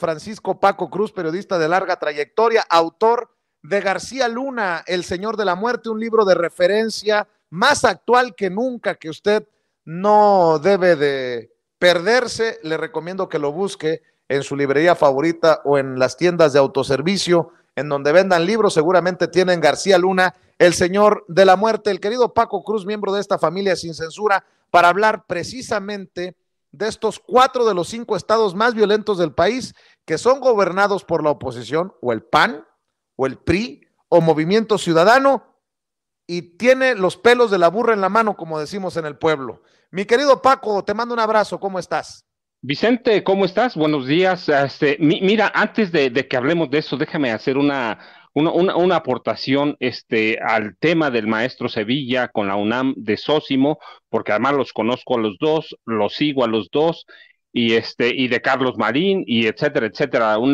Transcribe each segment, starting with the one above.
Francisco Paco Cruz, periodista de larga trayectoria, autor de García Luna, El Señor de la Muerte, un libro de referencia más actual que nunca que usted no debe de perderse. Le recomiendo que lo busque en su librería favorita o en las tiendas de autoservicio en donde vendan libros. Seguramente tienen García Luna, El Señor de la Muerte, el querido Paco Cruz, miembro de esta familia sin censura, para hablar precisamente de estos cuatro de los cinco estados más violentos del país que son gobernados por la oposición, o el PAN, o el PRI, o Movimiento Ciudadano, y tiene los pelos de la burra en la mano, como decimos en el pueblo. Mi querido Paco, te mando un abrazo, ¿cómo estás? Vicente, ¿cómo estás? Buenos días. Este, mira, antes de, que hablemos de eso, déjame hacer una, una, aportación este, al tema del maestro Sevilla con la UNAM de Sósimo, porque además los conozco a los dos, los sigo a los dos, y este y de Carlos Marín y etcétera, etcétera, un,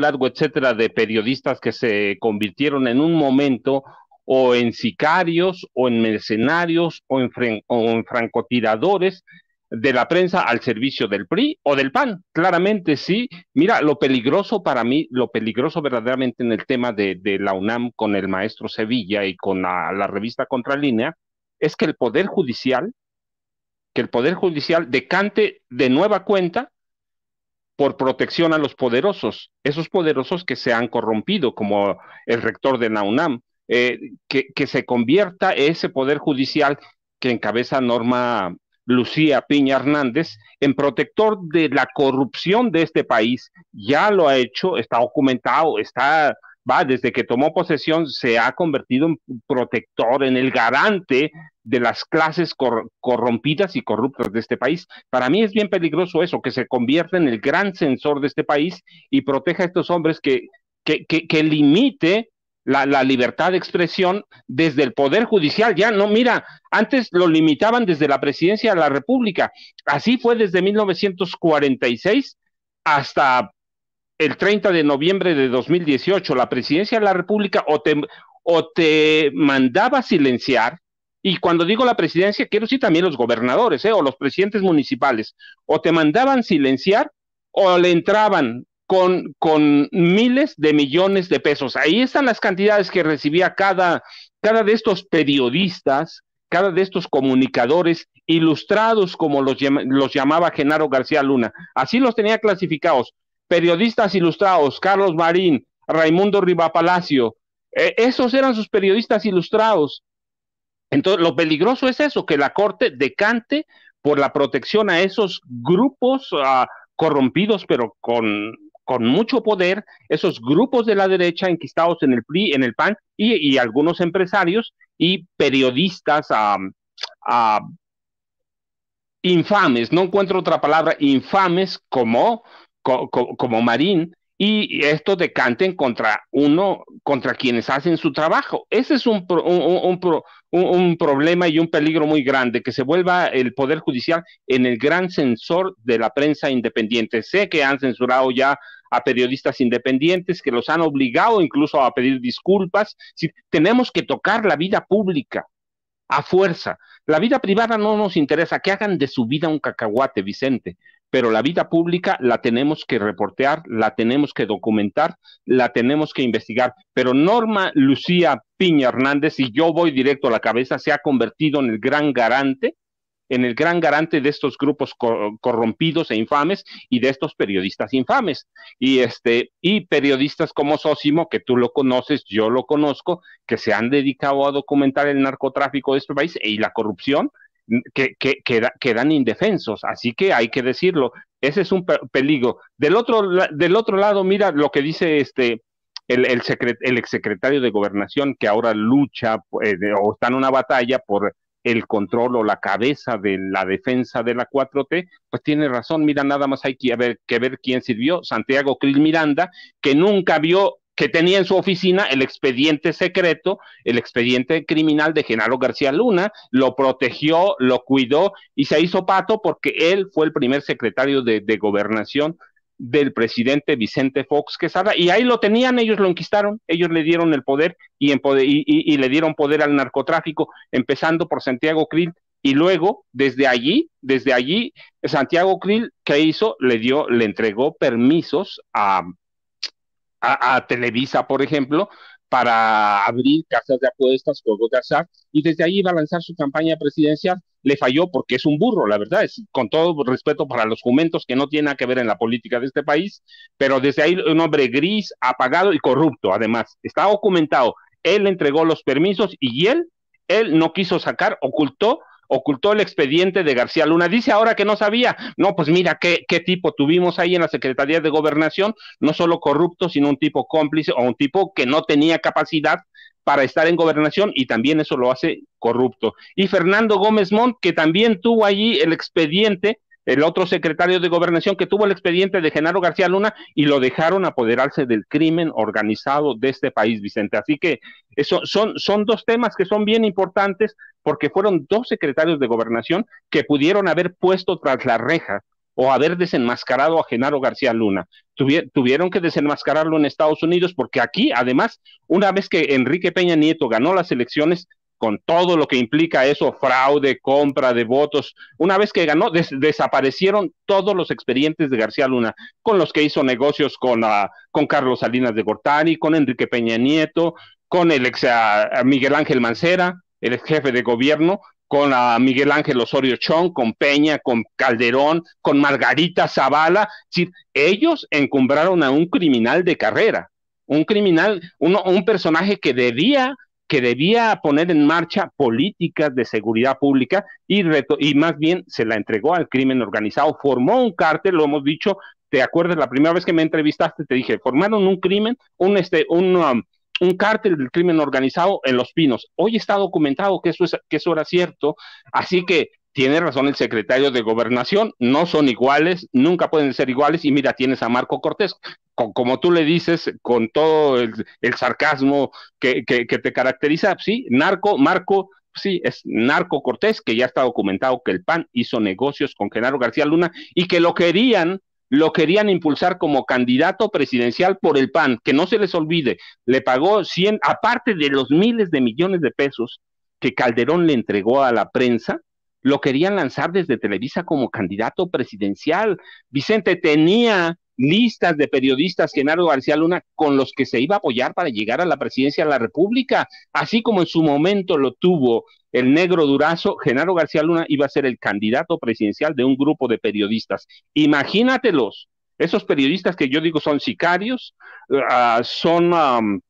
largo etcétera de periodistas que se convirtieron en un momento o en sicarios o en mercenarios o en, francotiradores de la prensa al servicio del PRI o del PAN. Claramente sí. Mira, lo peligroso para mí, lo peligroso verdaderamente en el tema de, la UNAM con el maestro Sevilla y con la revista Contralínea, es que el Poder Judicial que el Poder Judicial decante de nueva cuenta por protección a los poderosos, esos poderosos que se han corrompido, como el rector de Naunam, eh, que, que, se convierta ese Poder Judicial que encabeza Norma Lucía Piña Hernández en protector de la corrupción de este país. Ya lo ha hecho, está documentado, está va, desde que tomó posesión, se ha convertido en protector, en el garante de las clases corrompidas y corruptas de este país. Para mí es bien peligroso eso, que se convierta en el gran censor de este país y proteja a estos hombres que, que, limite la, la, libertad de expresión desde el Poder Judicial. Ya no, mira, antes lo limitaban desde la presidencia de la República. Así fue desde 1946 hasta el 30 de noviembre de 2018 la presidencia de la República o te, o te mandaba silenciar, y cuando digo la presidencia, quiero decir también los gobernadores eh, o los presidentes municipales, o te mandaban silenciar o le entraban con, con miles de millones de pesos. Ahí están las cantidades que recibía cada, cada de estos periodistas, cada de estos comunicadores ilustrados, como los, los llamaba Genaro García Luna. Así los tenía clasificados periodistas ilustrados, Carlos Marín, Raimundo Rivapalacio, e, esos eran sus periodistas ilustrados. Entonces, lo peligroso es eso, que la Corte decante por la protección a esos grupos ah, corrompidos, pero con, con mucho poder, esos grupos de la derecha enquistados en el PRI, en el PAN, y, algunos empresarios y periodistas ah, ah, infames, no encuentro otra palabra, infames como como Marín y esto decanten contra uno, contra quienes hacen su trabajo. Ese es un, problema y un peligro muy grande, que se vuelva el Poder Judicial en el gran censor de la prensa independiente. Sé que han censurado ya a periodistas independientes, que los han obligado incluso a pedir disculpas. Si, tenemos que tocar la vida pública a fuerza. La vida privada no nos interesa, que hagan de su vida un cacahuate, Vicente pero la vida pública la tenemos que reportear, la tenemos que documentar, la tenemos que investigar. Pero Norma Lucía Piña Hernández, y yo voy directo a la cabeza, se ha convertido en el gran garante, en el gran garante de estos grupos corrompidos e infames y de estos periodistas infames. Y, este, y periodistas como Sósimo, que tú lo conoces, yo lo conozco, que se han dedicado a documentar el narcotráfico de este país y la corrupción que, quedan indefensos. Así que hay que decirlo, ese es un peligro. Del otro, del otro lado, mira lo que dice este el, el, secret, exsecretario de gobernación que ahora lucha eh, o está en una batalla por el control o la cabeza de la defensa de la 4T, pues tiene razón, mira, nada más hay que ver, quién sirvió, Santiago Cris Miranda, que nunca vio que tenía en su oficina el expediente secreto, el expediente criminal de Genaro García Luna, lo protegió, lo cuidó y se hizo pato porque él fue el primer secretario de, gobernación del presidente Vicente Fox Quesada y ahí lo tenían, ellos lo enquistaron, ellos le dieron el poder y, le dieron poder al narcotráfico, empezando por Santiago Krill y luego desde allí, desde allí Santiago Krill, ¿qué hizo? Le dio, le entregó permisos a a, Televisa, por ejemplo, para abrir casas de apuestas, juegos de azar, y desde ahí iba a lanzar su campaña presidencial. Le falló porque es un burro, la verdad, es, con todo respeto para los jumentos que no tienen nada que ver en la política de este país, pero desde ahí un hombre gris, apagado y corrupto, además, está documentado. Él entregó los permisos y él, él no quiso sacar, ocultó ocultó el expediente de García Luna. Dice ahora que no sabía. No, pues mira qué, qué, tipo tuvimos ahí en la Secretaría de Gobernación, no solo corrupto, sino un tipo cómplice o un tipo que no tenía capacidad para estar en gobernación y también eso lo hace corrupto. Y Fernando Gómez Montt, que también tuvo allí el expediente el otro secretario de gobernación que tuvo el expediente de Genaro García Luna y lo dejaron apoderarse del crimen organizado de este país, Vicente. Así que eso, son, son dos temas que son bien importantes porque fueron dos secretarios de gobernación que pudieron haber puesto tras la reja o haber desenmascarado a Genaro García Luna. tuvieron que desenmascararlo en Estados Unidos porque aquí, además, una vez que Enrique Peña Nieto ganó las elecciones, con todo lo que implica eso, fraude, compra de votos. Una vez que ganó, desaparecieron todos los expedientes de García Luna, con los que hizo negocios con, ah, con Carlos Salinas de Gortari, con Enrique Peña Nieto, con el ex ah, ah, Miguel Ángel Mancera, el jefe de gobierno, con Miguel Ángel Osorio Chong, con Peña, con Calderón, con Margarita Zavala. ellos encumbraron a un criminal de carrera, un criminal, un personaje que debía que debía poner en marcha políticas de seguridad pública y, y más bien se la entregó al crimen organizado, formó un cártel, lo hemos dicho, te acuerdas, la primera vez que me entrevistaste te dije, formaron un crimen, un, este, un, um, un cártel del crimen organizado en Los Pinos. Hoy está documentado que eso, es, que eso era cierto, así que tiene razón el secretario de gobernación, no son iguales, nunca pueden ser iguales. Y mira, tienes a Marco Cortés, con, como tú le dices, con todo el, sarcasmo que, que, te caracteriza, sí, narco, Marco, sí, es narco Cortés, que ya está documentado que el PAN hizo negocios con Genaro García Luna y que lo querían. Lo querían impulsar como candidato presidencial por el PAN, que no se les olvide, le pagó 100, aparte de los miles de millones de pesos que Calderón le entregó a la prensa, lo querían lanzar desde Televisa como candidato presidencial. Vicente tenía listas de periodistas, Genaro García Luna, con los que se iba a apoyar para llegar a la presidencia de la República, así como en su momento lo tuvo el negro Durazo, Genaro García Luna iba a ser el candidato presidencial de un grupo de periodistas. Imagínatelos, esos periodistas que yo digo son sicarios, ah, son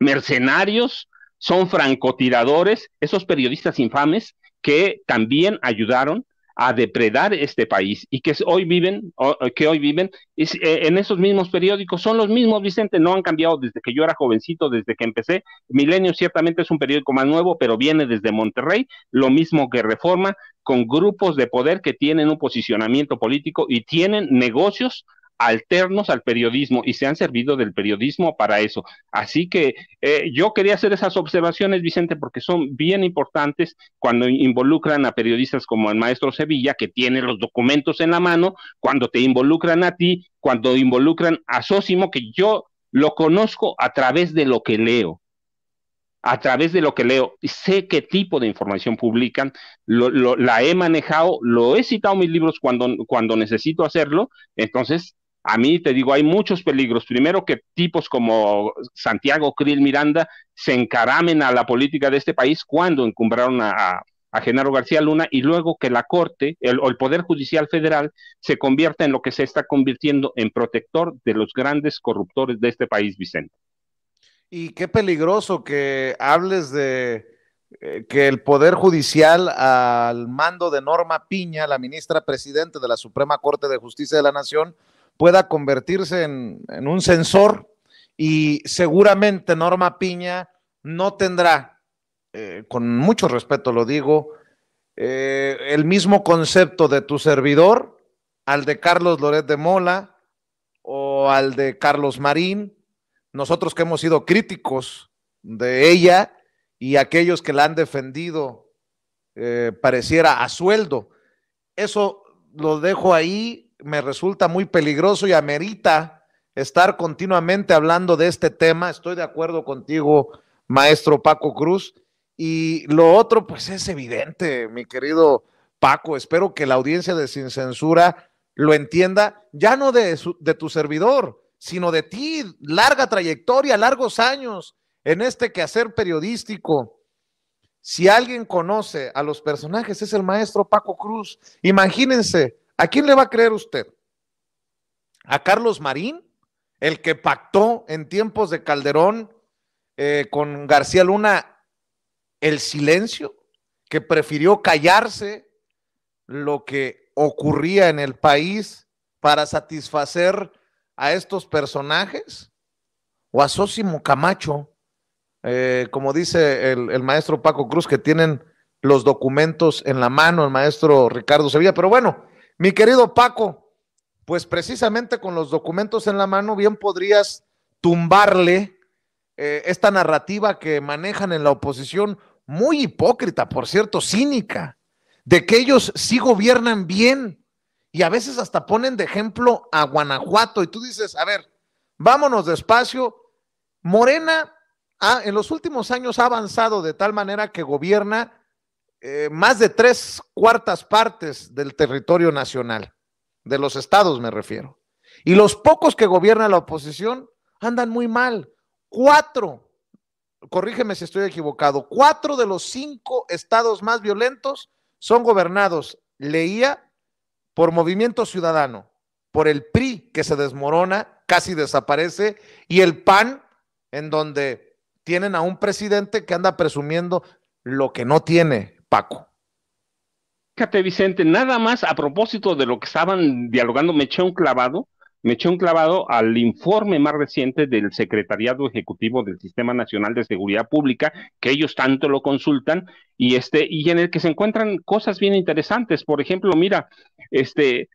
mercenarios, son francotiradores, esos periodistas infames que también ayudaron a depredar este país y que hoy viven, que hoy viven eh, en esos mismos periódicos. Son los mismos, Vicente, no han cambiado desde que yo era jovencito, desde que empecé. Milenio ciertamente es un periódico más nuevo, pero viene desde Monterrey, lo mismo que Reforma, con grupos de poder que tienen un posicionamiento político y tienen negocios alternos al periodismo y se han servido del periodismo para eso. Así que eh, yo quería hacer esas observaciones, Vicente, porque son bien importantes cuando involucran a periodistas como el maestro Sevilla, que tiene los documentos en la mano, cuando te involucran a ti, cuando involucran a Sósimo, que yo lo conozco a través de lo que leo a través de lo que leo, sé qué tipo de información publican, la he manejado, lo he citado en mis libros cuando, cuando necesito hacerlo, entonces a mí te digo, hay muchos peligros. Primero que tipos como Santiago Krill Miranda se encaramen a la política de este país cuando encumbraron a, a Genaro García Luna y luego que la Corte el, o el Poder Judicial Federal se convierta en lo que se está convirtiendo en protector de los grandes corruptores de este país, Vicente. Y qué peligroso que hables de eh, que el Poder Judicial al mando de Norma Piña, la ministra presidente de la Suprema Corte de Justicia de la Nación, pueda convertirse en, un sensor y seguramente Norma Piña no tendrá, eh, con mucho respeto lo digo, eh, el mismo concepto de tu servidor al de Carlos Loret de Mola o al de Carlos Marín. Nosotros que hemos sido críticos de ella y aquellos que la han defendido eh, pareciera a sueldo. Eso lo dejo ahí me resulta muy peligroso y amerita estar continuamente hablando de este tema. Estoy de acuerdo contigo, maestro Paco Cruz. Y lo otro, pues es evidente, mi querido Paco. Espero que la audiencia de Sin Censura lo entienda, ya no de, de tu servidor, sino de ti. Larga trayectoria, largos años en este quehacer periodístico. Si alguien conoce a los personajes, es el maestro Paco Cruz. Imagínense ¿A quién le va a creer usted? ¿A Carlos Marín, el que pactó en tiempos de Calderón eh, con García Luna el silencio, que prefirió callarse lo que ocurría en el país para satisfacer a estos personajes? ¿O a Sósimo Camacho, eh, como dice el maestro Paco Cruz, que tienen los documentos en la mano, el maestro Ricardo Sevilla? Pero bueno. Mi querido Paco, pues precisamente con los documentos en la mano, bien podrías tumbarle eh, esta narrativa que manejan en la oposición, muy hipócrita, por cierto, cínica, de que ellos sí gobiernan bien y a veces hasta ponen de ejemplo a Guanajuato y tú dices, a ver, vámonos despacio. Morena en los últimos años ha avanzado de tal manera que gobierna eh, más de tres cuartas partes del territorio nacional, de los estados me refiero. Y los pocos que gobierna la oposición andan muy mal. Cuatro, corrígeme si estoy equivocado, cuatro de los cinco estados más violentos son gobernados, leía, por movimiento ciudadano, por el PRI que se desmorona, casi desaparece, y el PAN, en donde tienen a un presidente que anda presumiendo lo que no tiene, Paco. Fíjate, Vicente, nada más a propósito de lo que estaban dialogando, me eché un clavado, me eché un clavado al informe más reciente del Secretariado Ejecutivo del Sistema Nacional de Seguridad Pública, que ellos tanto lo consultan, y este, y en el que se encuentran cosas bien interesantes. Por ejemplo, mira, este,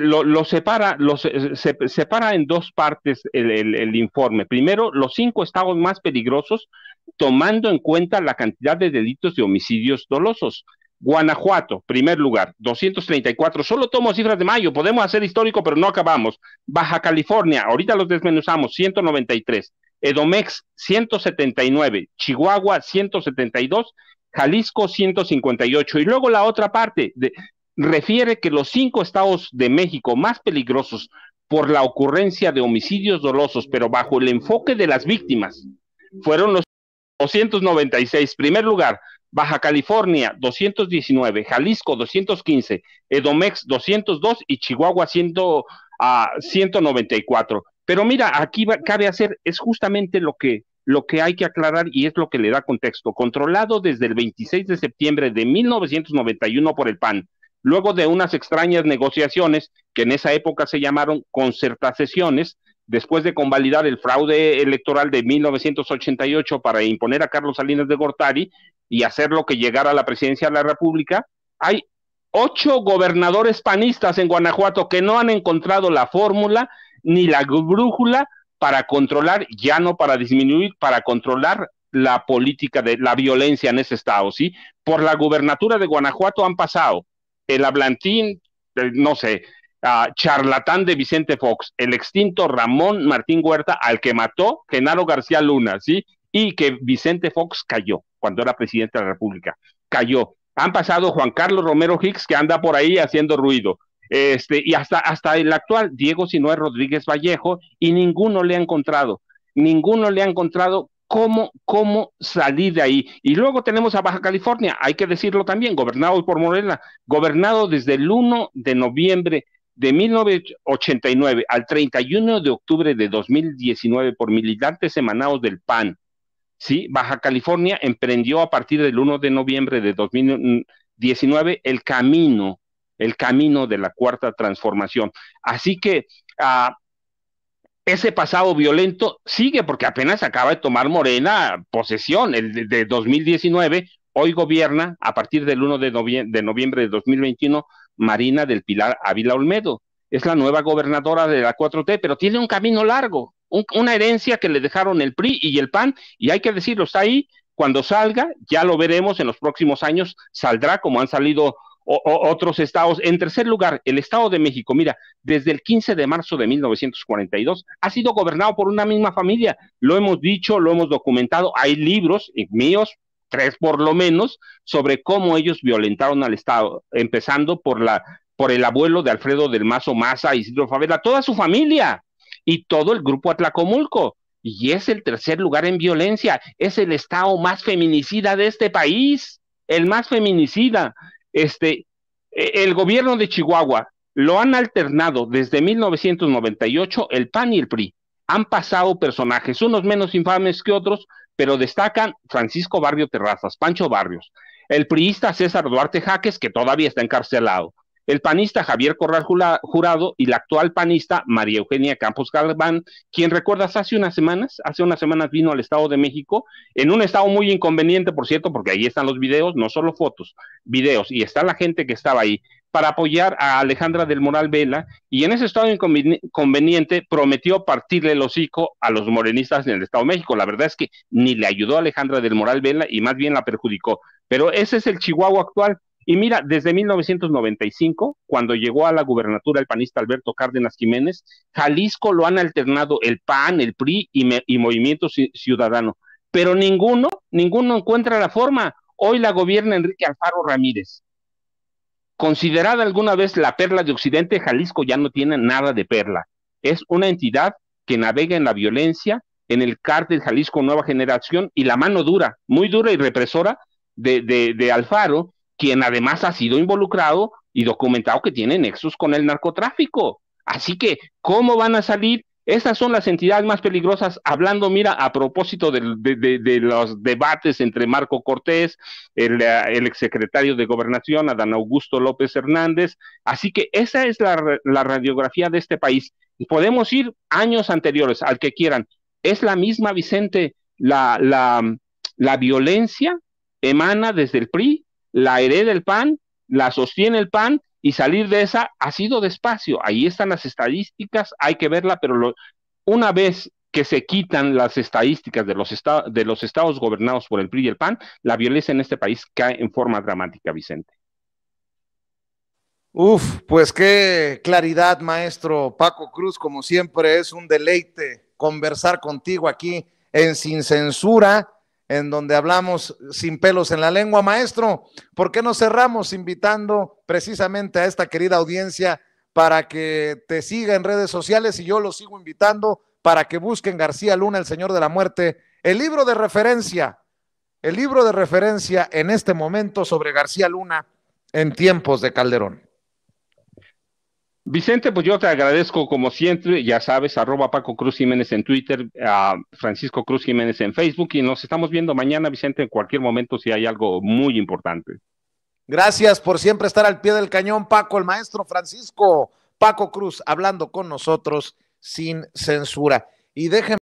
lo, separa, separa en dos partes el, informe. Primero, los cinco estados más peligrosos, tomando en cuenta la cantidad de delitos de homicidios dolosos. Guanajuato, primer lugar, 234. Solo tomo cifras de mayo, podemos hacer histórico, pero no acabamos. Baja California, ahorita los desmenuzamos, 193. Edomex, 179. Chihuahua, 172. Jalisco 158. Y luego la otra parte, de, refiere que los cinco estados de México más peligrosos por la ocurrencia de homicidios dolosos, pero bajo el enfoque de las víctimas, fueron los 296. Primer lugar, Baja California 219, Jalisco 215, Edomex 202 y Chihuahua 194. Ah, pero mira, aquí cabe hacer, es justamente lo que, lo que hay que aclarar y es lo que le da contexto. Controlado desde el 26 de septiembre de 1991 por el PAN, luego de unas extrañas negociaciones que en esa época se llamaron concertaciones, después de convalidar el fraude electoral de 1988 para imponer a Carlos Salinas de Gortari y hacerlo que llegara a la presidencia de la República, hay ocho gobernadores panistas en Guanajuato que no han encontrado la fórmula ni la brújula para controlar, ya no para disminuir, para controlar la política de la violencia en ese estado, ¿sí? Por la gubernatura de Guanajuato han pasado el hablantín, no sé, ah, charlatán de Vicente Fox, el extinto Ramón Martín Huerta, al que mató Genaro García Luna, ¿sí? Y que Vicente Fox cayó cuando era presidente de la República, cayó. Han pasado Juan Carlos Romero Hicks, que anda por ahí haciendo ruido, este, y hasta, hasta el actual Diego Sinoé Rodríguez Vallejo, y ninguno le ha encontrado, ninguno le ha encontrado cómo, cómo salir de ahí. Y luego tenemos a Baja California, hay que decirlo también, gobernado por Morena, gobernado desde el 1 de noviembre de 1989 al 31 de octubre de 2019 por militantes emanados del PAN. ¿sí? Baja California emprendió a partir del 1 de noviembre de 2019 el camino, el camino de la cuarta transformación. Así que a ah, ese pasado violento sigue porque apenas acaba de tomar Morena posesión el de, 2019, hoy gobierna a partir del 1 de, noviembre de 2021 Marina del Pilar Ávila Olmedo. Es la nueva gobernadora de la 4T, pero tiene un camino largo, una herencia que le dejaron el PRI y el PAN, y hay que decirlo, está ahí, cuando salga, ya lo veremos en los próximos años, saldrá como han salido otros estados. En tercer lugar, el Estado de México, mira, desde el 15 de marzo de 1942 ha sido gobernado por una misma familia. Lo hemos dicho, lo hemos documentado. Hay libros eh, míos, tres por lo menos, sobre cómo ellos violentaron al Estado, empezando por la por el abuelo de Alfredo del Mazo Maza, Isidro Favela, toda su familia y todo el grupo Atlacomulco. Y es el tercer lugar en violencia, es el estado más feminicida de este país, el más feminicida. Este, e, el gobierno de Chihuahua lo han alternado desde 1998 el PAN y el PRI. Han pasado personajes, unos menos infames que otros, pero destacan Francisco Barrio Terrazas, Pancho Barrios, el priista César Duarte Jaques, que todavía está encarcelado, el panista Javier Corral Jurado y la actual panista María Eugenia Campos Galván, quien recuerdas hace unas semanas, hace unas semanas vino al Estado de México, en un estado muy inconveniente, por cierto, porque ahí están los videos, no solo fotos, videos, y está la gente que estaba ahí para apoyar a Alejandra del Moral Vela y en ese estado inconveniente prometió partirle el hocico a los morenistas en el Estado de México. La verdad es que ni le ayudó a Alejandra del Moral Vela y más bien la perjudicó. Pero ese es el Chihuahua actual. Y mira, desde 1995, cuando llegó a la gubernatura el panista Alberto Cárdenas Jiménez, Jalisco lo han alternado el PAN, el PRI y, Movimiento Ciudadano, pero ninguno, ninguno encuentra la forma. Hoy la gobierna Enrique Alfaro Ramírez. Considerada alguna vez la perla de Occidente, Jalisco ya no tiene nada de perla. Es una entidad que navega en la violencia, en el cártel Jalisco Nueva Generación y la mano dura, muy dura y represora de Alfaro, quien además ha sido involucrado y documentado que tiene nexos con el narcotráfico. Así que, ¿cómo van a salir? Esas son las entidades más peligrosas, hablando, mira, a propósito de, los debates entre Marco Cortés, el, exsecretario de Gobernación, Adán Augusto López Hernández. Así que esa es la, radiografía de este país. Podemos ir años anteriores, al que quieran. Es la misma, Vicente, la, la, la violencia emana desde el PRI, la hereda el PAN, la sostiene el PAN y salir de esa ha sido despacio. Ahí están las estadísticas, hay que verla, pero una vez que se quitan las estadísticas de los, de los estados gobernados por el PRI y el PAN, la violencia en este país cae en forma dramática, Vicente. Uf, pues qué claridad, maestro Paco Cruz, como siempre es un deleite conversar contigo aquí en Sin Censura en donde hablamos sin pelos en la lengua. Maestro, ¿por qué no cerramos invitando precisamente a esta querida audiencia para que te siga en redes sociales y yo lo sigo invitando para que busquen García Luna, el Señor de la Muerte, el libro de referencia, el libro de referencia en este momento sobre García Luna en tiempos de Calderón? Vicente, pues yo te agradezco como siempre, ya sabes, arroba Paco Cruz Jiménez en Twitter, a Francisco Cruz Jiménez en Facebook y nos estamos viendo mañana, Vicente, en cualquier momento si hay algo muy importante. Gracias por siempre estar al pie del cañón, Paco, el maestro Francisco, Paco Cruz, hablando con nosotros sin censura. Y déjenme.